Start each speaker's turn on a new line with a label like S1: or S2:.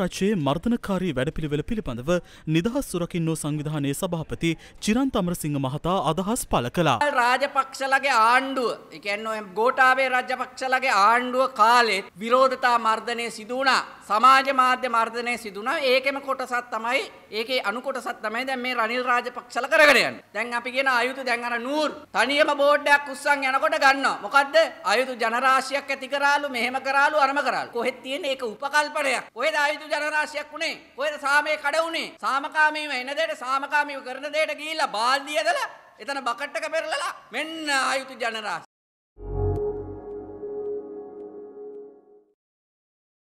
S1: රාජයේ මර්ධනකාරී වැඩපිළිවෙල පිළිබඳව නිදහස් සුරකින්නෝ සංවිධානයේ සභාපති චිරන්ත අමරසිංහ මහතා අදහස් පළ කළා.
S2: රාජපක්ෂලගේ ආණ්ඩුව, ඒ කියන්නේ ගෝඨාභය රාජපක්ෂලගේ ආණ්ඩුව කාලෙත් විරෝධතා මර්ධනය සිදු වුණා. සමාජ මාධ්‍ය මර්ධනය සිදු වුණා. ඒකෙම කොටසක් තමයි, ඒකේ අනු කොටසක් තමයි දැන් මේ රනිල් රාජපක්ෂල කරගෙන යන්නේ. දැන් අපි කියන ආයුධ දැන් අර නූර් තනියම බෝඩ් එකක් උස්සන් යනකොට ගන්නවා. මොකද්ද? ආයුධ ජනරාශියක් ඇති කරාලු, මෙහෙම කරාලු, අරම කරාලු. කොහෙද තියෙන්නේ ඒක උපකල්පනයක්. කොහෙද ආයුධ යුතු ජනරාශියක් වුණේ. කොහෙද සාමයේ කඩ වුණේ? සාමකාමීව එන දෙයට සාමකාමීව කරන දෙයට ගිහිල්ලා බාල්දිය ඇදලා එතන බකට් එක පෙරලලා මෙන්න ආයුතු ජනරාශිය.